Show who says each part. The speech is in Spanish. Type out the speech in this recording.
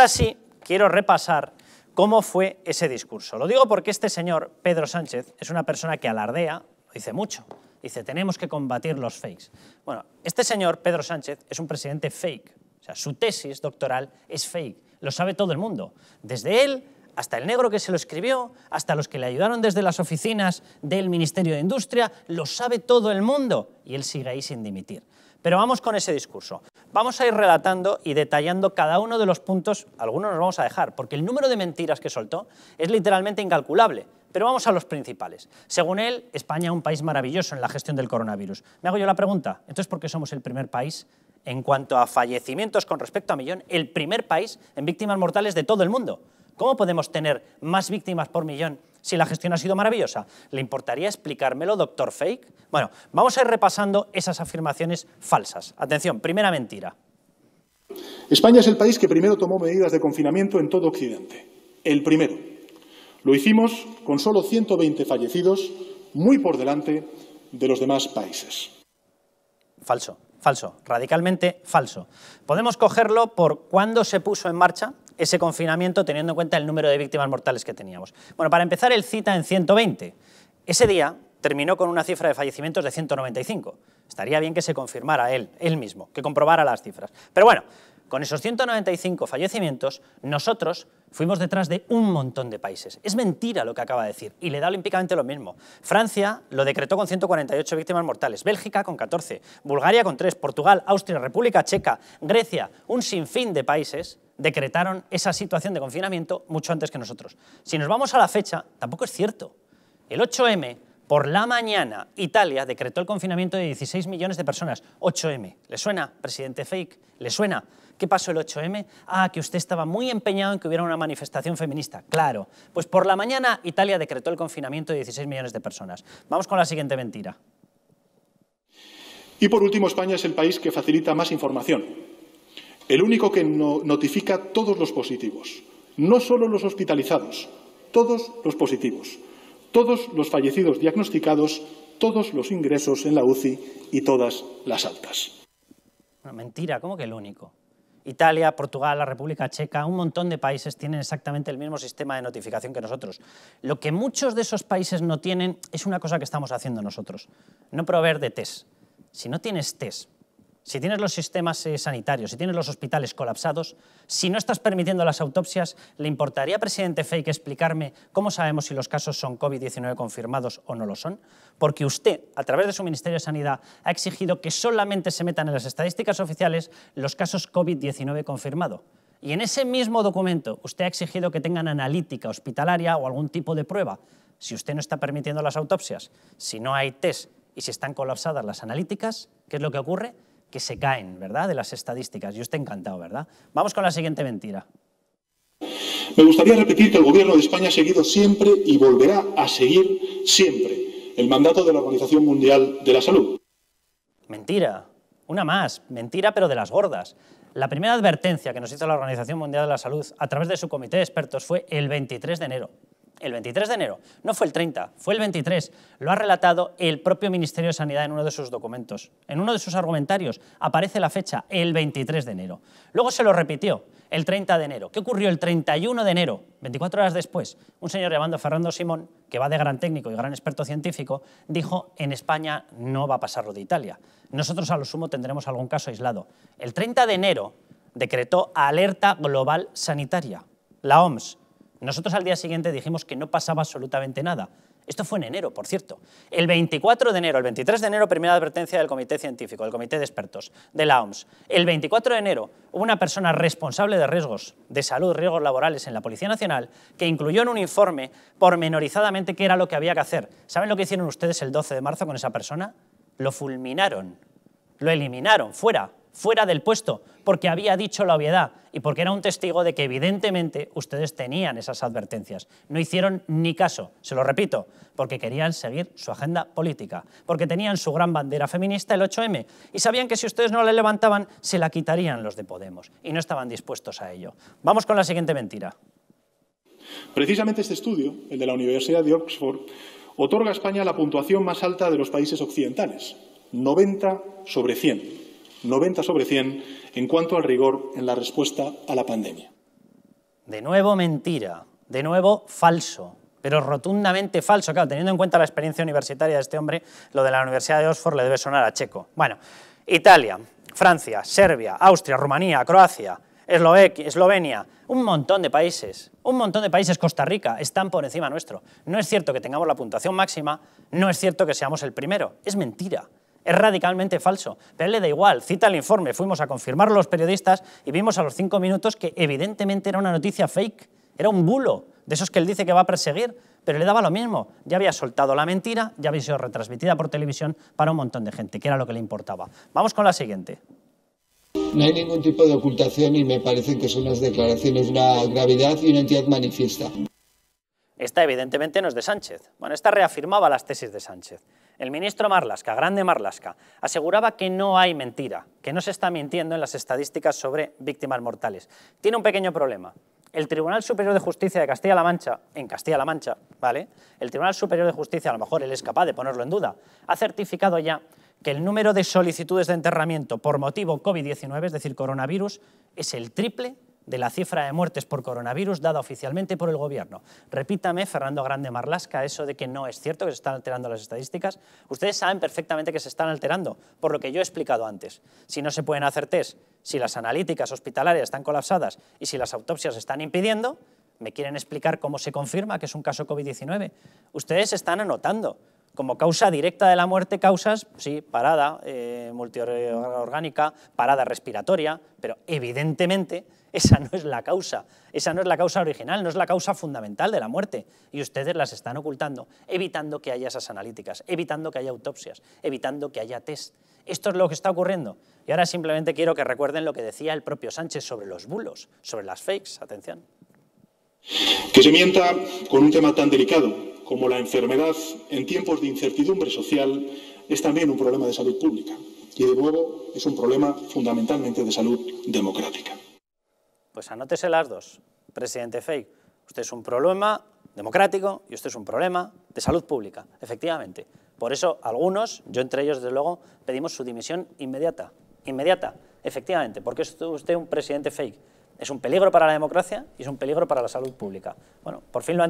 Speaker 1: Ahora sí, quiero repasar cómo fue ese discurso. Lo digo porque este señor, Pedro Sánchez, es una persona que alardea, dice mucho, dice tenemos que combatir los fakes. Bueno, este señor, Pedro Sánchez, es un presidente fake. O sea, su tesis doctoral es fake. Lo sabe todo el mundo. Desde él hasta el negro que se lo escribió, hasta los que le ayudaron desde las oficinas del Ministerio de Industria, lo sabe todo el mundo y él sigue ahí sin dimitir. Pero vamos con ese discurso. Vamos a ir relatando y detallando cada uno de los puntos, algunos nos vamos a dejar, porque el número de mentiras que soltó es literalmente incalculable. Pero vamos a los principales. Según él, España es un país maravilloso en la gestión del coronavirus. Me hago yo la pregunta, entonces, ¿por qué somos el primer país en cuanto a fallecimientos con respecto a millón, el primer país en víctimas mortales de todo el mundo? ¿Cómo podemos tener más víctimas por millón si la gestión ha sido maravillosa. ¿Le importaría explicármelo, doctor Fake? Bueno, vamos a ir repasando esas afirmaciones falsas. Atención, primera mentira.
Speaker 2: España es el país que primero tomó medidas de confinamiento en todo Occidente. El primero. Lo hicimos con solo 120 fallecidos, muy por delante de los demás países.
Speaker 1: Falso, falso, radicalmente falso. Podemos cogerlo por cuándo se puso en marcha, ese confinamiento teniendo en cuenta el número de víctimas mortales que teníamos. Bueno, para empezar, el cita en 120. Ese día terminó con una cifra de fallecimientos de 195. Estaría bien que se confirmara él, él mismo, que comprobara las cifras. Pero bueno, con esos 195 fallecimientos, nosotros fuimos detrás de un montón de países. Es mentira lo que acaba de decir, y le da olímpicamente lo mismo. Francia lo decretó con 148 víctimas mortales, Bélgica con 14, Bulgaria con 3, Portugal, Austria, República Checa, Grecia, un sinfín de países decretaron esa situación de confinamiento mucho antes que nosotros. Si nos vamos a la fecha, tampoco es cierto. El 8M, por la mañana, Italia decretó el confinamiento de 16 millones de personas. 8M. ¿Le suena, presidente Fake? ¿Le suena? ¿Qué pasó el 8M? Ah, que usted estaba muy empeñado en que hubiera una manifestación feminista. Claro. Pues por la mañana Italia decretó el confinamiento de 16 millones de personas. Vamos con la siguiente mentira.
Speaker 2: Y por último, España es el país que facilita más información el único que notifica todos los positivos, no solo los hospitalizados, todos los positivos, todos los fallecidos diagnosticados, todos los ingresos en la UCI y todas las
Speaker 1: altas. Una mentira, ¿cómo que el único? Italia, Portugal, la República Checa, un montón de países tienen exactamente el mismo sistema de notificación que nosotros. Lo que muchos de esos países no tienen es una cosa que estamos haciendo nosotros, no proveer de test. Si no tienes test si tienes los sistemas eh, sanitarios, si tienes los hospitales colapsados, si no estás permitiendo las autopsias, ¿le importaría, presidente que explicarme cómo sabemos si los casos son COVID-19 confirmados o no lo son? Porque usted, a través de su Ministerio de Sanidad, ha exigido que solamente se metan en las estadísticas oficiales los casos COVID-19 confirmados. Y en ese mismo documento usted ha exigido que tengan analítica hospitalaria o algún tipo de prueba. Si usted no está permitiendo las autopsias, si no hay test y si están colapsadas las analíticas, ¿qué es lo que ocurre? que se caen, ¿verdad? De las estadísticas. Yo estoy encantado, ¿verdad? Vamos con la siguiente mentira.
Speaker 2: Me gustaría repetir que el Gobierno de España ha seguido siempre y volverá a seguir siempre el mandato de la Organización Mundial de la Salud.
Speaker 1: Mentira. Una más. Mentira, pero de las gordas. La primera advertencia que nos hizo la Organización Mundial de la Salud a través de su comité de expertos fue el 23 de enero el 23 de enero. No fue el 30, fue el 23. Lo ha relatado el propio Ministerio de Sanidad en uno de sus documentos. En uno de sus argumentarios aparece la fecha, el 23 de enero. Luego se lo repitió, el 30 de enero. ¿Qué ocurrió el 31 de enero? 24 horas después, un señor llamado Fernando Simón, que va de gran técnico y gran experto científico, dijo, en España no va a pasar lo de Italia. Nosotros a lo sumo tendremos algún caso aislado. El 30 de enero decretó alerta global sanitaria. La OMS, nosotros al día siguiente dijimos que no pasaba absolutamente nada. Esto fue en enero, por cierto. El 24 de enero, el 23 de enero, primera advertencia del Comité Científico, del Comité de Expertos, de la OMS. El 24 de enero, una persona responsable de riesgos de salud, riesgos laborales en la Policía Nacional, que incluyó en un informe pormenorizadamente qué era lo que había que hacer. ¿Saben lo que hicieron ustedes el 12 de marzo con esa persona? Lo fulminaron, lo eliminaron, fuera, fuera del puesto, porque había dicho la obviedad y porque era un testigo de que evidentemente ustedes tenían esas advertencias. No hicieron ni caso, se lo repito, porque querían seguir su agenda política, porque tenían su gran bandera feminista, el 8M, y sabían que si ustedes no la levantaban, se la quitarían los de Podemos, y no estaban dispuestos a ello. Vamos con la siguiente mentira.
Speaker 2: Precisamente este estudio, el de la Universidad de Oxford, otorga a España la puntuación más alta de los países occidentales, 90 sobre 100 90 sobre 100 en cuanto al rigor en la respuesta a la pandemia.
Speaker 1: De nuevo mentira, de nuevo falso, pero rotundamente falso. Claro, teniendo en cuenta la experiencia universitaria de este hombre, lo de la Universidad de Oxford le debe sonar a checo. Bueno, Italia, Francia, Serbia, Austria, Rumanía, Croacia, Eslovenia, un montón de países, un montón de países, Costa Rica, están por encima nuestro. No es cierto que tengamos la puntuación máxima, no es cierto que seamos el primero, es mentira es radicalmente falso. Pero él le da igual, cita el informe, fuimos a confirmarlo los periodistas y vimos a los cinco minutos que evidentemente era una noticia fake, era un bulo, de esos que él dice que va a perseguir, pero le daba lo mismo. Ya había soltado la mentira, ya había sido retransmitida por televisión para un montón de gente, que era lo que le importaba. Vamos con la siguiente. No hay ningún tipo de ocultación y me parece que son unas declaraciones de una gravedad y una entidad manifiesta. Esta evidentemente no es de Sánchez. Bueno, esta reafirmaba las tesis de Sánchez. El ministro Marlasca, grande Marlasca, aseguraba que no hay mentira, que no se está mintiendo en las estadísticas sobre víctimas mortales. Tiene un pequeño problema. El Tribunal Superior de Justicia de Castilla-La Mancha, en Castilla-La Mancha, ¿vale? El Tribunal Superior de Justicia, a lo mejor él es capaz de ponerlo en duda, ha certificado ya que el número de solicitudes de enterramiento por motivo COVID-19, es decir, coronavirus, es el triple de la cifra de muertes por coronavirus dada oficialmente por el Gobierno. Repítame, Fernando Grande Marlasca, eso de que no es cierto que se están alterando las estadísticas. Ustedes saben perfectamente que se están alterando, por lo que yo he explicado antes. Si no se pueden hacer test, si las analíticas hospitalarias están colapsadas y si las autopsias están impidiendo, ¿me quieren explicar cómo se confirma que es un caso COVID-19? Ustedes están anotando como causa directa de la muerte causas, sí, parada eh, multiorgánica, parada respiratoria, pero evidentemente esa no es la causa, esa no es la causa original, no es la causa fundamental de la muerte. Y ustedes las están ocultando, evitando que haya esas analíticas, evitando que haya autopsias, evitando que haya test. Esto es lo que está ocurriendo. Y ahora simplemente quiero que recuerden lo que decía el propio Sánchez sobre los bulos, sobre las fakes. Atención.
Speaker 2: Que se mienta con un tema tan delicado como la enfermedad en tiempos de incertidumbre social, es también un problema de salud pública. Y de nuevo es un problema fundamentalmente de salud democrática.
Speaker 1: Pues anótese las dos, presidente Fake. Usted es un problema democrático y usted es un problema de salud pública, efectivamente. Por eso algunos, yo entre ellos desde luego, pedimos su dimisión inmediata. Inmediata, efectivamente, porque es usted un presidente fake. Es un peligro para la democracia y es un peligro para la salud pública. Bueno, por fin lo han